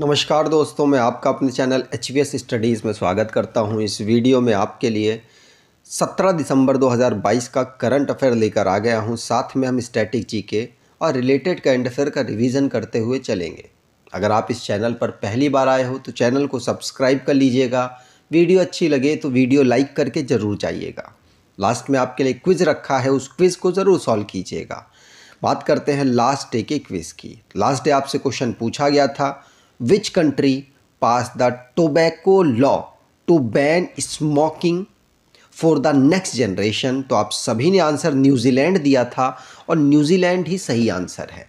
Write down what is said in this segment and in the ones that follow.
नमस्कार दोस्तों मैं आपका अपने चैनल एच स्टडीज़ में स्वागत करता हूं इस वीडियो में आपके लिए 17 दिसंबर 2022 का करंट अफेयर लेकर आ गया हूं साथ में हम स्टैटिक जी के और रिलेटेड करंट अफेयर का रिवीजन करते हुए चलेंगे अगर आप इस चैनल पर पहली बार आए हो तो चैनल को सब्सक्राइब कर लीजिएगा वीडियो अच्छी लगे तो वीडियो लाइक करके ज़रूर जाइएगा लास्ट में आपके लिए क्विज़ रखा है उस क्विज़ को ज़रूर सॉल्व कीजिएगा बात करते हैं लास्ट डे के क्विज़ की लास्ट डे आपसे क्वेश्चन पूछा गया था which country passed the tobacco law to ban smoking for the next generation तो आप सभी ने आंसर न्यूजीलैंड दिया था और न्यूजीलैंड ही सही आंसर है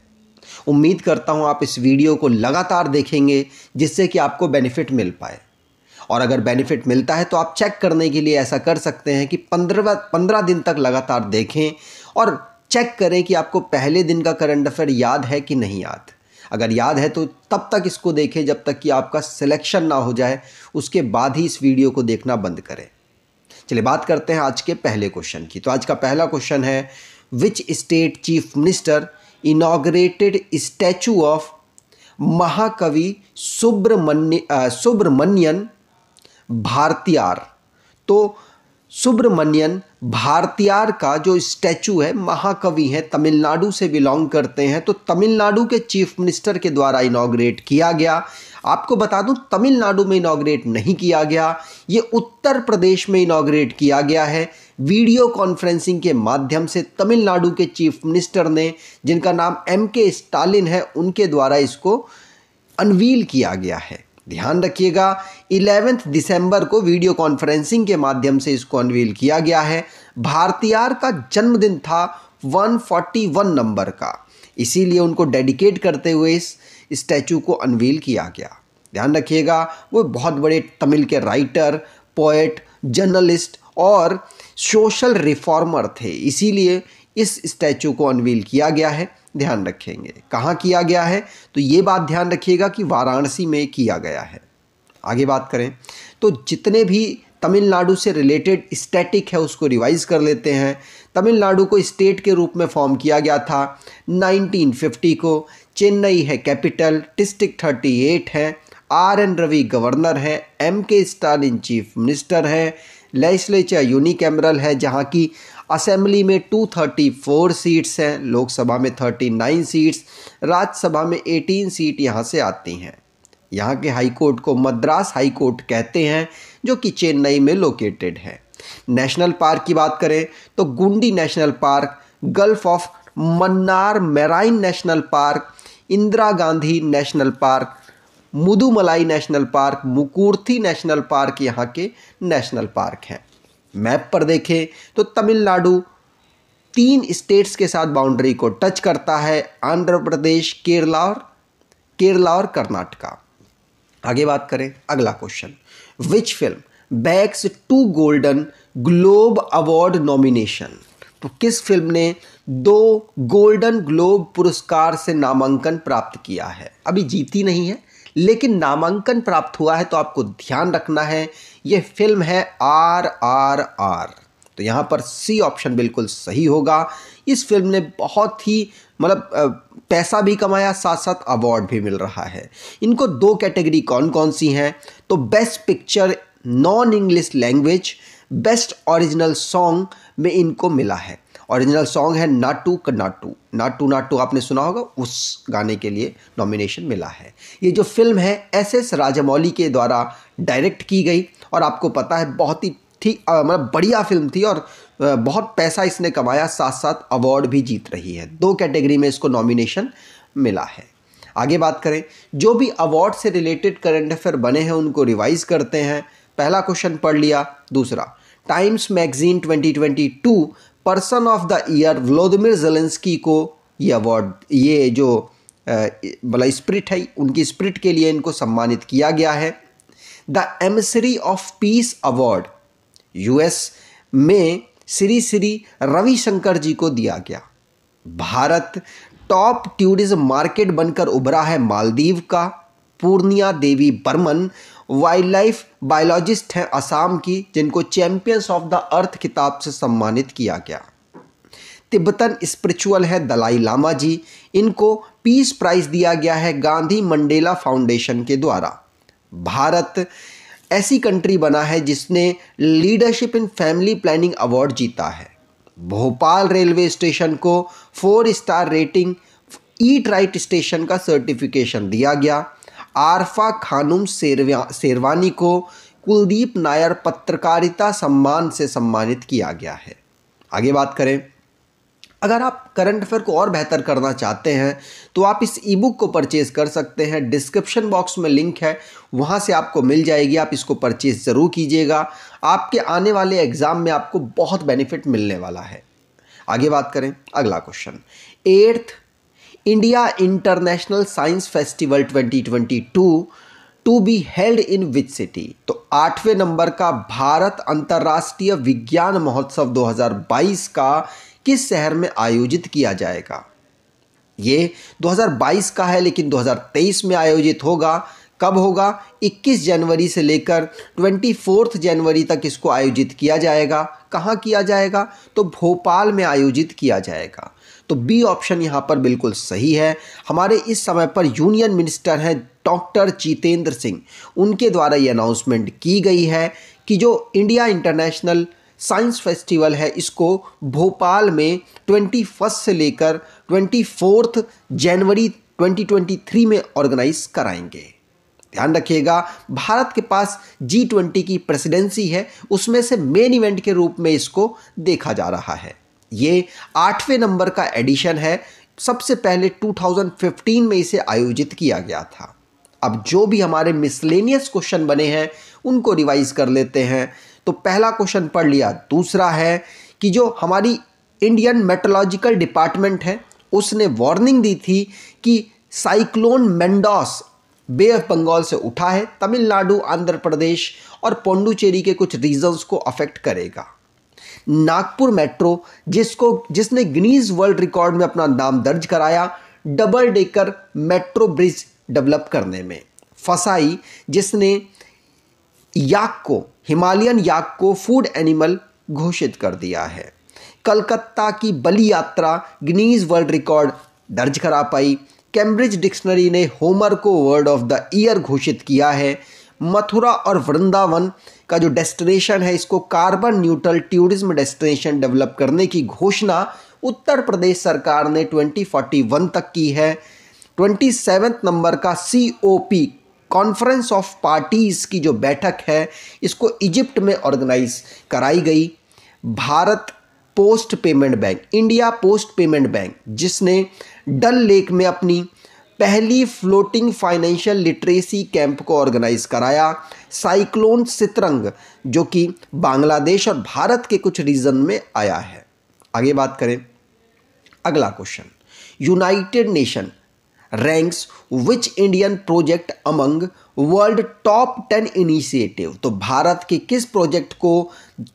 उम्मीद करता हूँ आप इस वीडियो को लगातार देखेंगे जिससे कि आपको बेनिफिट मिल पाए और अगर बेनिफिट मिलता है तो आप चेक करने के लिए ऐसा कर सकते हैं कि पंद्रह पंद्रह दिन तक लगातार देखें और चेक करें कि आपको पहले दिन का करंट अफेयर याद है कि नहीं याद अगर याद है तो तब तक इसको देखें जब तक कि आपका सिलेक्शन ना हो जाए उसके बाद ही इस वीडियो को देखना बंद करें चलिए बात करते हैं आज के पहले क्वेश्चन की तो आज का पहला क्वेश्चन है which state chief minister inaugurated statue of Mahakavi Subramanya Subramanian भारतीयार तो सुब्रमण्यन भारतीयार का जो स्टैचू है महाकवि है तमिलनाडु से बिलोंग करते हैं तो तमिलनाडु के चीफ मिनिस्टर के द्वारा इनाग्रेट किया गया आपको बता दूं तमिलनाडु में इनाग्रेट नहीं किया गया ये उत्तर प्रदेश में इनाग्रेट किया गया है वीडियो कॉन्फ्रेंसिंग के माध्यम से तमिलनाडु के चीफ मिनिस्टर ने जिनका नाम एम के स्टालिन है उनके द्वारा इसको अनवील किया गया है ध्यान रखिएगा इलेवेंथ दिसंबर को वीडियो कॉन्फ्रेंसिंग के माध्यम से इसको अनवील किया गया है भारतीयार का जन्मदिन था 141 नंबर का इसीलिए उनको डेडिकेट करते हुए इस स्टैचू को अनवील किया गया ध्यान रखिएगा वो बहुत बड़े तमिल के राइटर पोएट जर्नलिस्ट और सोशल रिफॉर्मर थे इसीलिए इस स्टैचू को अनवील किया गया है ध्यान रखेंगे कहाँ किया गया है तो ये बात ध्यान रखिएगा कि वाराणसी में किया गया है आगे बात करें तो जितने भी तमिलनाडु से रिलेटेड स्टैटिक है उसको रिवाइज कर लेते हैं तमिलनाडु को स्टेट के रूप में फॉर्म किया गया था 1950 को चेन्नई है कैपिटल डिस्ट्रिक्ट 38 है आर एन रवि गवर्नर हैं M K Stalin chief minister हैं लेजिस्लेचर यूनिकैमरल है जहाँ की असेंबली में 234 सीट्स हैं लोकसभा में 39 सीट्स राज्यसभा में 18 सीट यहाँ से आती हैं यहाँ के हाई कोर्ट को मद्रास हाई कोर्ट कहते हैं जो कि चेन्नई में लोकेटेड है नेशनल पार्क की बात करें तो Guindy national park gulf of Mannar marine national park Indira Gandhi national park Mudumalai national park Mukurthi national park यहाँ के नेशनल पार्क हैं मैप पर देखें तो तमिलनाडु तीन स्टेट्स के साथ बाउंड्री को टच करता है आंध्र प्रदेश केरला और केरला और कर्नाटका आगे बात करें अगला question which film bags two golden globe award nomination तो किस फिल्म ने दो गोल्डन ग्लोब पुरस्कार से नामांकन प्राप्त किया है अभी जीती नहीं है लेकिन नामांकन प्राप्त हुआ है तो आपको ध्यान रखना है ये फिल्म है आर आर आर तो यहाँ पर सी ऑप्शन बिल्कुल सही होगा इस फिल्म ने बहुत ही मतलब पैसा भी कमाया साथ साथ अवार्ड भी मिल रहा है इनको दो कैटेगरी कौन कौन सी हैं तो best picture non English language best original song में इनको मिला है ओरिजिनल सॉन्ग है नाटू कन्नाटू नाटू नाटू आपने सुना होगा उस गाने के लिए नॉमिनेशन मिला है ये जो फिल्म है एस एस राजामौली के द्वारा डायरेक्ट की गई और आपको पता है बहुत ही ठीक मतलब बढ़िया फिल्म थी और बहुत पैसा इसने कमाया साथ साथ अवार्ड भी जीत रही है दो कैटेगरी में इसको नॉमिनेशन मिला है आगे बात करें जो भी अवार्ड से रिलेटेड करंट अफेयर बने हैं उनको रिवाइज करते हैं पहला क्वेश्चन पढ़ लिया दूसरा Times magazine 2022 person of the year Volodymyr Zelensky को ये अवार्ड ये जो भला स्प्रिट है उनकी स्प्रिट के लिए इनको सम्मानित किया गया है the emissary of peace award US में श्री श्री रविशंकर जी को दिया गया भारत टॉप टूरिज्म मार्केट बनकर उभरा है मालदीव का Purnima Devi Barman wildlife biologist हैं असम की जिनको चैम्पियंस ऑफ द अर्थ किताब से सम्मानित किया गया तिब्बतन स्पिरिचुअल है दलाई लामा जी इनको पीस प्राइज दिया गया है गांधी मंडेला फाउंडेशन के द्वारा भारत ऐसी कंट्री बना है जिसने leadership in family planning award जीता है भोपाल रेलवे स्टेशन को four star rating eat right station का सर्टिफिकेशन दिया गया आरफा खानुम सेरवा शेरवानी को कुलदीप नायर पत्रकारिता सम्मान से सम्मानित किया गया है आगे बात करें अगर आप करंट अफेयर को और बेहतर करना चाहते हैं तो आप इस ई बुक को परचेज़ कर सकते हैं डिस्क्रिप्शन बॉक्स में लिंक है वहाँ से आपको मिल जाएगी आप इसको परचेज़ ज़रूर कीजिएगा आपके आने वाले एग्ज़ाम में आपको बहुत बेनिफिट मिलने वाला है आगे बात करें अगला question eighth India international science festival 2022 to be held in which city तो आठवें नंबर का भारत अंतर्राष्ट्रीय विज्ञान महोत्सव 2022 का किस शहर में आयोजित किया जाएगा ये 2022 का है लेकिन 2023 में आयोजित होगा कब होगा 21 जनवरी से लेकर 24 जनवरी तक इसको आयोजित किया जाएगा कहाँ किया जाएगा तो भोपाल में आयोजित किया जाएगा तो बी ऑप्शन यहाँ पर बिल्कुल सही है हमारे इस समय पर यूनियन मिनिस्टर हैं डॉक्टर जितेंद्र सिंह उनके द्वारा ये अनाउंसमेंट की गई है कि जो इंडिया इंटरनेशनल साइंस फेस्टिवल है इसको भोपाल में ट्वेंटी फर्स्ट से लेकर ट्वेंटी फोर्थ जनवरी 2023 में ऑर्गेनाइज कराएंगे ध्यान रखिएगा भारत के पास जी ट्वेंटी की प्रेसिडेंसी है उसमें से मेन इवेंट के रूप में इसको देखा जा रहा है ये आठवें नंबर का एडिशन है सबसे पहले 2015 में इसे आयोजित किया गया था अब जो भी हमारे मिसलेनियस क्वेश्चन बने हैं उनको रिवाइज कर लेते हैं तो पहला क्वेश्चन पढ़ लिया दूसरा है कि जो हमारी इंडियन मेट्रोलॉजिकल डिपार्टमेंट है उसने वार्निंग दी थी कि cyclone Mandous bay of Bengal से उठा है तमिलनाडु आंध्र प्रदेश और पौंडुचेरी के कुछ रीजन्स को अफेक्ट करेगा नागपुर मेट्रो जिसको जिसने गिनीज वर्ल्ड रिकॉर्ड में अपना नाम दर्ज कराया double decker metro bridge develop करने में फसाई जिसने याक को हिमालयन याक को फूड एनिमल घोषित कर दिया है कलकत्ता की बलि यात्रा गिनीज वर्ल्ड रिकॉर्ड दर्ज करा पाई कैम्ब्रिज डिक्शनरी ने होमर को वर्ड ऑफ द ईयर घोषित किया है मथुरा और वृंदावन का जो डेस्टिनेशन है इसको carbon neutral tourism destination develop करने की घोषणा उत्तर प्रदेश सरकार ने 2041 तक की है ट्वेंटी नंबर का सी कॉन्फ्रेंस ऑफ पार्टीज़ की जो बैठक है इसको इजिप्ट में ऑर्गेनाइज कराई गई Bharat post payment bank India post payment bank जिसने डल लेक में अपनी पहली फ्लोटिंग फाइनेंशियल लिटरेसी कैंप को ऑर्गेनाइज कराया साइक्लोन सितरंग जो कि बांग्लादेश और भारत के कुछ रीजन में आया है आगे बात करें अगला question United Nation ranks which Indian project among world top ten initiative तो भारत के किस प्रोजेक्ट को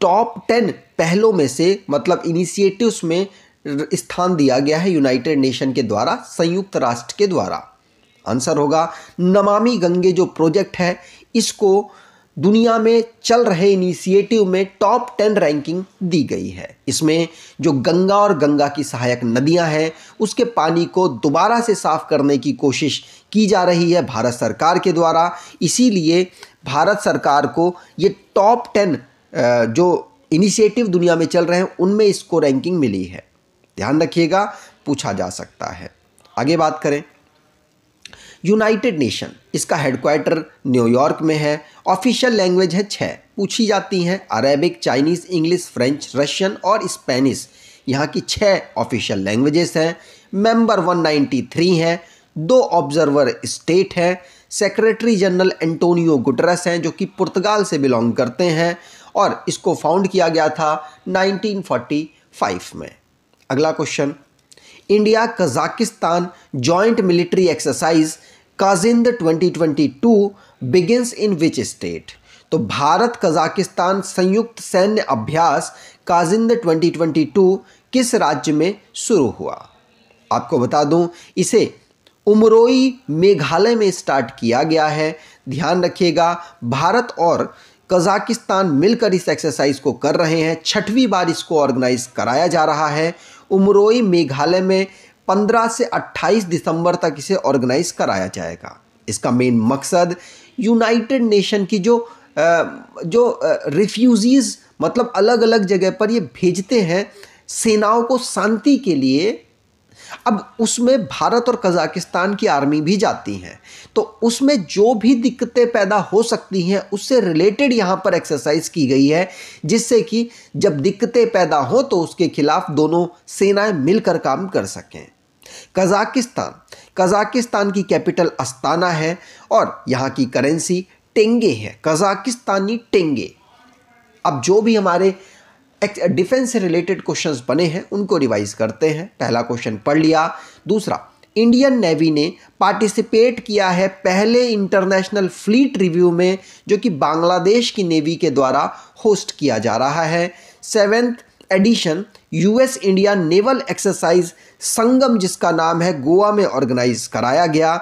टॉप टेन पहलों में से मतलब इनिशिएटिव्स में स्थान दिया गया है यूनाइटेड नेशन के द्वारा संयुक्त राष्ट्र के द्वारा आंसर होगा नमामि गंगे जो प्रोजेक्ट है इसको दुनिया में चल रहे इनिशिएटिव में टॉप टेन रैंकिंग दी गई है इसमें जो गंगा और गंगा की सहायक नदियां हैं उसके पानी को दोबारा से साफ करने की कोशिश की जा रही है भारत सरकार के द्वारा इसीलिए भारत सरकार को ये टॉप टेन जो इनिशिएटिव दुनिया में चल रहे हैं उनमें इसको रैंकिंग मिली है ध्यान रखिएगा पूछा जा सकता है आगे बात करें यूनाइटेड नेशन इसका हेडक्वार्टर न्यूयॉर्क में है ऑफिशियल लैंग्वेज है छः पूछी जाती हैं Arabic Chinese English French Russian और स्पेनिश यहाँ की छः ऑफिशियल लैंग्वेजेस हैं मेंबर 193 हैं दो ऑब्जर्वर स्टेट हैं सेक्रेटरी जनरल एंटोनियो गुटरस हैं जो कि पुर्तगाल से बिलोंग करते हैं और इसको फाउंड किया गया था 1945 में अगला question India Kazakhstan joint military exercise Kazind 2022 begins in which state तो भारत कजाकिस्तान संयुक्त सैन्य अभ्यास काजिंद 2022 किस राज्य में शुरू हुआ आपको बता दूं इसे उमरोई मेघालय में स्टार्ट किया गया है ध्यान रखिएगा भारत और कजाकिस्तान मिलकर इस एक्सरसाइज को कर रहे हैं छठवीं बार इसको ऑर्गेनाइज कराया जा रहा है उमरोई मेघालय में 15 से 28 दिसंबर तक इसे ऑर्गेनाइज कराया जाएगा इसका मेन मकसद यूनाइटेड नेशन की जो जो रिफ्यूज़ीज़ मतलब अलग अलग जगह पर ये भेजते हैं सेनाओं को शांति के लिए अब उसमें भारत और कजाकिस्तान की आर्मी भी जाती हैं तो उसमें जो भी दिक्कतें पैदा हो सकती हैं उससे रिलेटेड यहाँ पर एक्सरसाइज की गई है जिससे कि जब दिक्कतें पैदा हों तो उसके खिलाफ दोनों सेनाएं मिलकर काम कर सकें कजाकिस्तान कजाकिस्तान की कैपिटल अस्ताना है और यहाँ की करेंसी टेंगे है कजाकिस्तानी टेंगे अब जो भी हमारे डिफेंस से रिलेटेड क्वेश्चंस बने हैं उनको रिवाइज करते हैं पहला क्वेश्चन पढ़ लिया दूसरा इंडियन नेवी ने पार्टिसिपेट किया है पहले इंटरनेशनल फ्लीट रिव्यू में जो कि बांग्लादेश की नेवी के द्वारा होस्ट किया जा रहा है seventh edition US India naval exercise Sangam जिसका नाम है गोवा में ऑर्गेनाइज कराया गया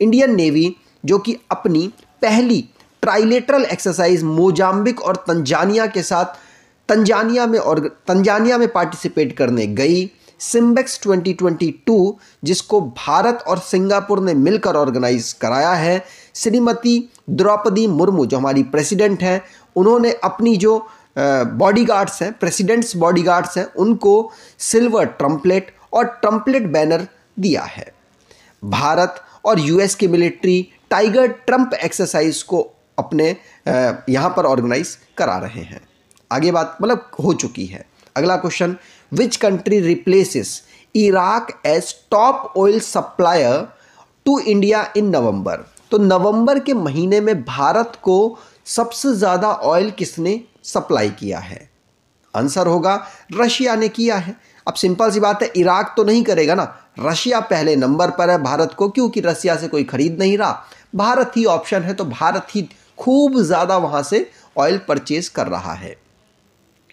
इंडियन नेवी जो कि अपनी पहली ट्राइलेटरल एक्सरसाइज मोजाम्बिक और तंजानिया के साथ तंजानिया में और तंजानिया में पार्टिसिपेट करने गई सिम्बेक्स 2022 जिसको भारत और सिंगापुर ने मिलकर ऑर्गेनाइज कराया है श्रीमती द्रौपदी मुर्मू जो हमारी प्रेसिडेंट हैं उन्होंने अपनी जो बॉडीगार्ड्स हैं प्रेसिडेंट्स बॉडीगार्ड्स हैं उनको सिल्वर ट्रम्पलेट और ट्रम्पलेट बैनर दिया है भारत और यूएस की मिलिट्री टाइगर ट्रंप एक्सरसाइज को अपने यहाँ पर ऑर्गेनाइज करा रहे हैं आगे बात मतलब हो चुकी है अगला question which country replaces Iraq as top oil supplier to India in November. तो नवंबर के महीने में भारत को सबसे ज़्यादा ऑयल किसने सप्लाई किया है आंसर होगा रशिया ने किया है अब सिंपल सी बात है इराक तो नहीं करेगा ना रशिया पहले नंबर पर है भारत को क्योंकि रशिया से कोई खरीद नहीं रहा भारत ही ऑप्शन है तो भारत ही खूब ज़्यादा वहाँ से ऑयल परचेज कर रहा है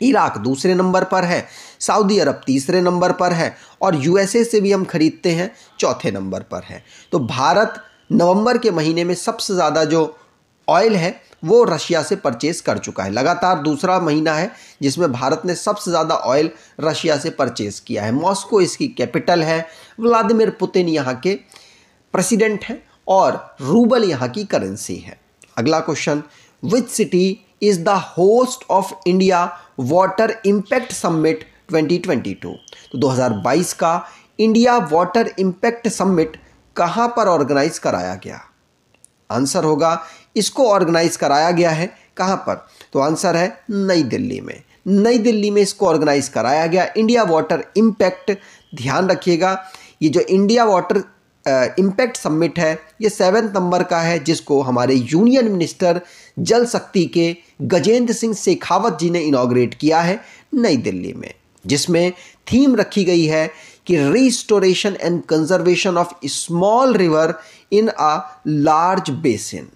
इराक दूसरे नंबर पर है सऊदी अरब तीसरे नंबर पर है और यूएसए से भी हम खरीदते हैं चौथे नंबर पर है तो भारत नवंबर के महीने में सबसे ज़्यादा जो ऑयल है वो रशिया से परचेज़ कर चुका है लगातार दूसरा महीना है जिसमें भारत ने सबसे ज़्यादा ऑयल रशिया से परचेज़ किया है मॉस्को इसकी कैपिटल है व्लादिमिर पुतिन यहाँ के प्रेसिडेंट हैं और रूबल यहाँ की करेंसी है अगला question which city is the host of India water impact summit 2022 तो 2022 का इंडिया वाटर इम्पैक्ट समिट कहां पर ऑर्गेनाइज कराया गया आंसर होगा इसको ऑर्गेनाइज कराया गया है कहां पर तो आंसर है नई दिल्ली में नई दिल्ली में इसको ऑर्गेनाइज कराया गया इंडिया वाटर इम्पैक्ट ध्यान रखिएगा ये जो इंडिया वाटर इम्पैक्ट समिट है ये सेवन नंबर का है जिसको हमारे यूनियन मिनिस्टर जल शक्ति के गजेंद्र सिंह शेखावत जी ने इनाग्रेट किया है नई दिल्ली में जिसमें थीम रखी गई है कि restoration and conservation of small river in a large basin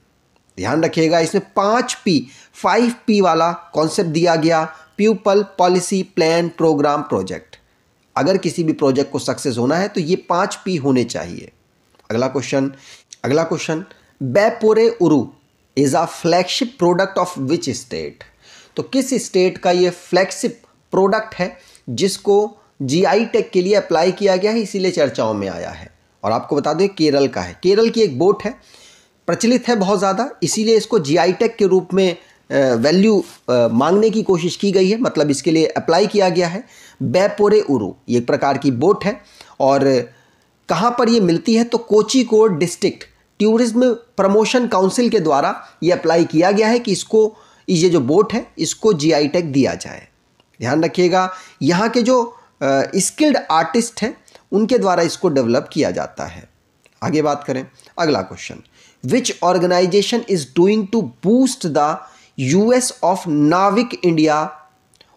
ध्यान रखिएगा इसमें पाँच पी फाइव पी वाला कॉन्सेप्ट दिया गया people policy plan programme project अगर किसी भी प्रोजेक्ट को सक्सेस होना है तो ये पाँच पी होने चाहिए अगला क्वेश्चन अगला क्वेश्चन बैपोरे उरु is a flagship product of which state तो किस स्टेट का ये फ्लैगशिप प्रोडक्ट है जिसको जीआई टेक के लिए अप्लाई किया गया है इसीलिए चर्चाओं में आया है और आपको बता दें केरल का है केरल की एक बोट है प्रचलित है बहुत ज़्यादा इसीलिए इसको आई टेक के रूप में वैल्यू मांगने की कोशिश की गई है मतलब इसके लिए अप्लाई किया गया है बेपोरे उरु ये एक प्रकार की बोट है और कहाँ पर ये मिलती है तो Kozhikode district tourism promotion council के द्वारा ये अप्लाई किया गया है कि इसको ये जो बोट है इसको आई टैग दिया जाए ध्यान रखिएगा यहाँ के जो स्किल्ड आर्टिस्ट हैं उनके द्वारा इसको डेवलप किया जाता है आगे बात करें अगला question which organisation is doing to boost the use of NavIC India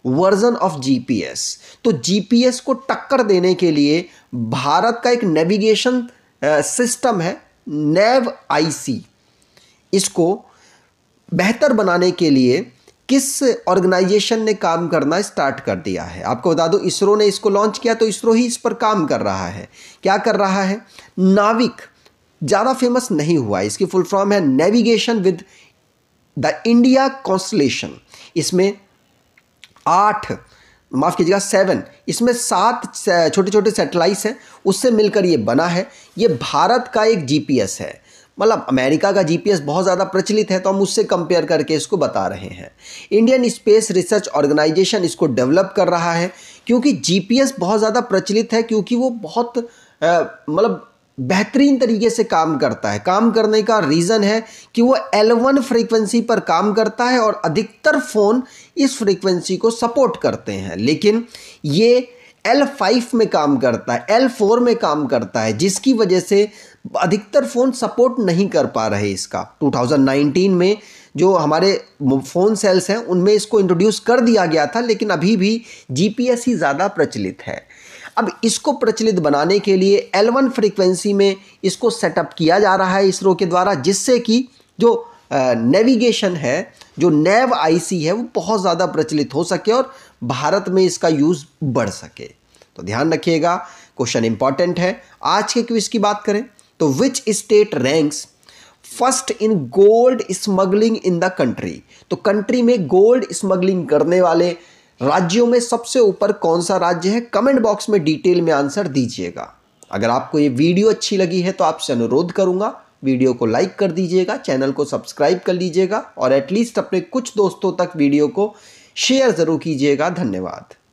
version of GPS तो जीपीएस को टक्कर देने के लिए भारत का एक नेविगेशन सिस्टम है नेव आईसी इसको बेहतर बनाने के लिए किस ऑर्गेनाइजेशन ने काम करना स्टार्ट कर दिया है आपको बता दो इसरो ने इसको लॉन्च किया तो इसरो ही इस पर काम कर रहा है क्या कर रहा है नाविक ज़्यादा फेमस नहीं हुआ इसकी फुल फॉर्म है navigation with the India constellation इसमें आठ माफ़ कीजिएगा सेवन इसमें सात छोटे छोटे सेटेलाइट्स हैं उससे मिलकर ये बना है ये भारत का एक जीपीएस है मतलब अमेरिका का जीपीएस बहुत ज़्यादा प्रचलित है तो हम उससे कंपेयर करके इसको बता रहे हैं इंडियन स्पेस रिसर्च ऑर्गेनाइजेशन इसको डेवलप कर रहा है क्योंकि जीपीएस बहुत ज़्यादा प्रचलित है क्योंकि वो बहुत मतलब बेहतरीन तरीके से काम करता है काम करने का रीज़न है कि वो L1 फ्रीक्वेंसी पर काम करता है और अधिकतर फ़ोन इस फ्रीक्वेंसी को सपोर्ट करते हैं लेकिन ये L5 में काम करता है L4 में काम करता है जिसकी वजह से अधिकतर फ़ोन सपोर्ट नहीं कर पा रहे इसका 2019 में जो हमारे फ़ोन सेल्स हैं उनमें इसको इंट्रोड्यूस कर दिया गया था लेकिन अभी भी जी ही ज़्यादा प्रचलित है अब इसको प्रचलित बनाने के लिए L1 फ्रीक्वेंसी में इसको सेटअप किया जा रहा है इसरो के द्वारा जिससे कि जो नेविगेशन है जो नेव आईसी है वो बहुत ज़्यादा प्रचलित हो सके और भारत में इसका यूज़ बढ़ सके तो ध्यान रखिएगा क्वेश्चन इंपॉर्टेंट है आज के क्विज की बात करें तो which state ranks first in gold smuggling in the country तो कंट्री में गोल्ड स्मगलिंग करने वाले राज्यों में सबसे ऊपर कौन सा राज्य है कमेंट बॉक्स में डिटेल में आंसर दीजिएगा अगर आपको ये वीडियो अच्छी लगी है तो आपसे अनुरोध करूंगा वीडियो को लाइक कर दीजिएगा चैनल को सब्सक्राइब कर लीजिएगा और एटलीस्ट अपने कुछ दोस्तों तक वीडियो को शेयर ज़रूर कीजिएगा धन्यवाद